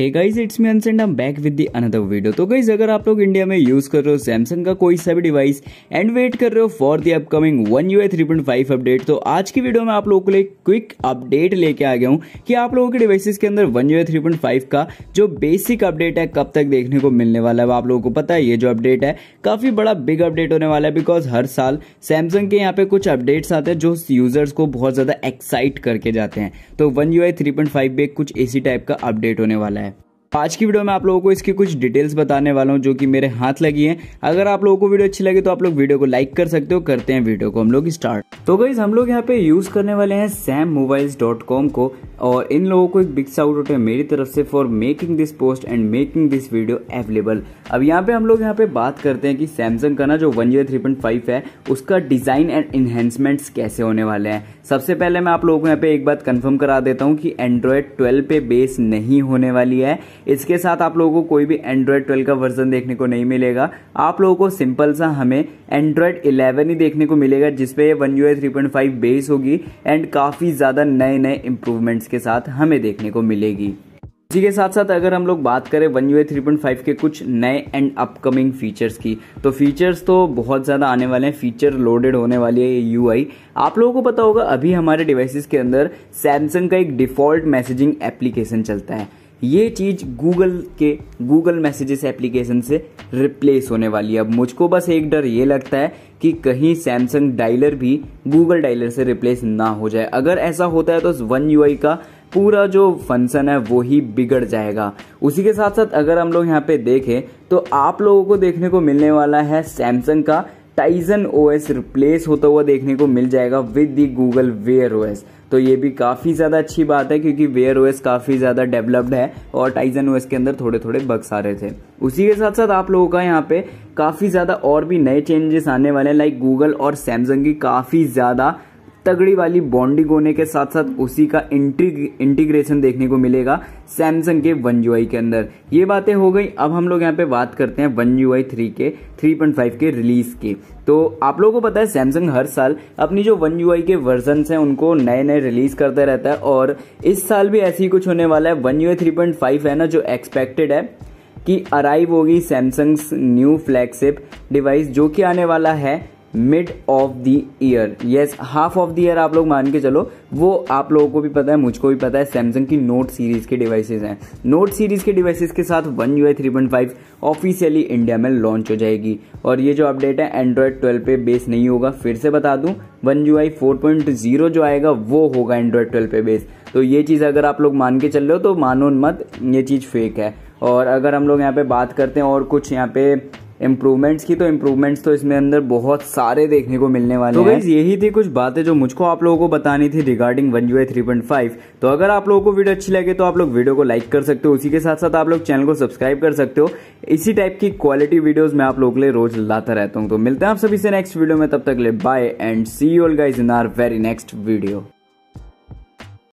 hey guys it's me अनसेंड हम back with the another video तो गाइस अगर आप लोग इंडिया में यूज कर रहे हो सैमसंग का कोई सा भी डिवाइस एंड वेट कर रहे हो for the upcoming one you three point five update तो आज की वीडियो में आप लोगों के लिए क्विक अपडेट लेके आ गया हूँ कि आप लोगों के डिवाइसेस के अंदर one you three point five का जो बेसिक अपडेट है कब तक देखने को मिलने वाला है आप लोगों को पता है ये जो अपडेट है काफी बड़ा बिग अपडेट होने वाला है बिकॉज हर साल सैमसंग के यहाँ पे कुछ अपडेट्स आते हैं जो यूजर्स को बहुत ज्यादा एक्साइट करके जाते हैं तो one you three point five भी कुछ इसी टाइप का अपडेट होने वाला है आज की वीडियो में आप लोगों को इसकी कुछ डिटेल्स बताने वाला हूँ जो कि मेरे हाथ लगी है अगर आप लोगों को वीडियो अच्छी लगे तो आप लोग वीडियो को लाइक कर सकते हो करते हैं वीडियो को हम लोग स्टार्ट तो गई हम लोग यहाँ पे यूज करने वाले हैं सैम डॉट कॉम को और इन लोगों को एक बिग साउट है मेरी तरफ से for making this post and making this video available अब यहाँ पे हम लोग यहाँ पे बात करते हैं कि सैमसंग का ना जो one zero three point five है उसका डिजाइन एंड एनहेंसमेंट कैसे होने वाले हैं सबसे पहले मैं आप लोगों को यहाँ पे एक बात कंफर्म करा देता हूँ कि एंड्रॉयड ट्वेल्व पे बेस नहीं होने वाली है इसके साथ आप लोगों को कोई भी एंड्रॉयड ट्वेल्व का वर्जन देखने को नहीं मिलेगा आप लोगों को सिंपल सा हमें एंड्रॉयड इलेवन ही देखने को मिलेगा जिसपे ये one you three point five base होगी एंड काफ़ी ज़्यादा नए नए इंप्रूवमेंट्स के साथ हमें देखने को मिलेगी इसी के साथ साथ अगर हम लोग बात करें one you three point five के कुछ नए एंड अपकमिंग फीचर्स की तो फीचर्स तो बहुत ज़्यादा आने वाले हैं फीचर लोडेड होने वाली है ये यू आप लोगों को पता होगा अभी हमारे डिवाइसेस के अंदर सैमसंग का एक डिफ़ॉल्ट मैसेजिंग एप्लीकेशन चलता है ये चीज़ गूगल के गूगल मैसेजेस एप्लीकेशन से रिप्लेस होने वाली है अब मुझको बस एक डर ये लगता है कि कहीं सैमसंग डायलर भी गूगल डायलर से रिप्लेस ना हो जाए अगर ऐसा होता है तो वन यू का पूरा जो फंक्शन है वो ही बिगड़ जाएगा उसी के साथ साथ अगर हम लोग यहाँ पे देखें तो आप लोगों को देखने को मिलने वाला है सैमसंग का टाइजन ओएस रिप्लेस होता हुआ देखने को मिल जाएगा with the Google Wear OS तो ये भी काफ़ी ज़्यादा अच्छी बात है क्योंकि वेयर ओएस काफ़ी ज़्यादा डेवलप्ड है और टाइजन ओएस के अंदर थोड़े थोड़े बक्स आ रहे थे उसी के साथ साथ आप लोगों का यहाँ पे काफ़ी ज़्यादा और भी नए चेंजेस आने वाले हैं लाइक गूगल और सैमसंग की काफ़ी ज़्यादा तगड़ी वाली बॉन्डिंग होने के साथ साथ उसी का इंटीग्रेशन देखने को मिलेगा सैमसंग के वन यू के अंदर ये बातें हो गई अब हम लोग यहाँ पे बात करते हैं वन यू आई थ्री के थ्री पॉइंट फाइव के रिलीज के तो आप लोगों को पता है सैमसंग हर साल अपनी जो वन यू के वर्जन हैं उनको नए नए रिलीज करते रहता है और इस साल भी ऐसे ही कुछ होने वाला है one you three point five है ना जो एक्सपेक्टेड है कि अराइव होगी सैमसंग न्यू फ्लैगशिप डिवाइस जो कि आने वाला है mid of the year yes half of the year आप लोग मान के चलो वो आप लोगों को भी पता है मुझको भी पता है सैमसंग की नोट सीरीज के डिवाइसेज हैं नोट सीरीज के डिवाइसेज के साथ वन यू आई three point five officially India में लॉन्च हो जाएगी और ये जो अपडेट है एंड्रॉयड ट्वेल्व पे बेस नहीं होगा फिर से बता दूँ वन यू आई फोर पॉइंट जीरो जो आएगा वो होगा एंड्रॉयड ट्वेल्व पे बेस तो ये चीज़ अगर आप लोग मान के चल रहे हो तो मानो मत ये चीज़ फेक है और अगर हम लोग यहाँ पे बात करते हैं और कुछ यहाँ पे इम्प्रूवमेंट्स की तो इम्प्रूवमेंट्स तो इसमें अंदर बहुत सारे देखने को मिलने वाले तो हैं यही थी कुछ बातें जो मुझको आप लोगों को बतानी थी regarding one you three point five तो अगर आप लोगों को वीडियो अच्छी लगे तो आप लोग वीडियो को लाइक कर सकते हो उसी के साथ साथ आप लोग चैनल को सब्सक्राइब कर सकते हो इसी टाइप की क्वालिटी वीडियोज मैं आप लोगों के लिए रोज लाता रहता हूँ तो मिलते हैं आप सभी से नेक्स्ट वीडियो में तब तक ले bye and see all guys in our very next video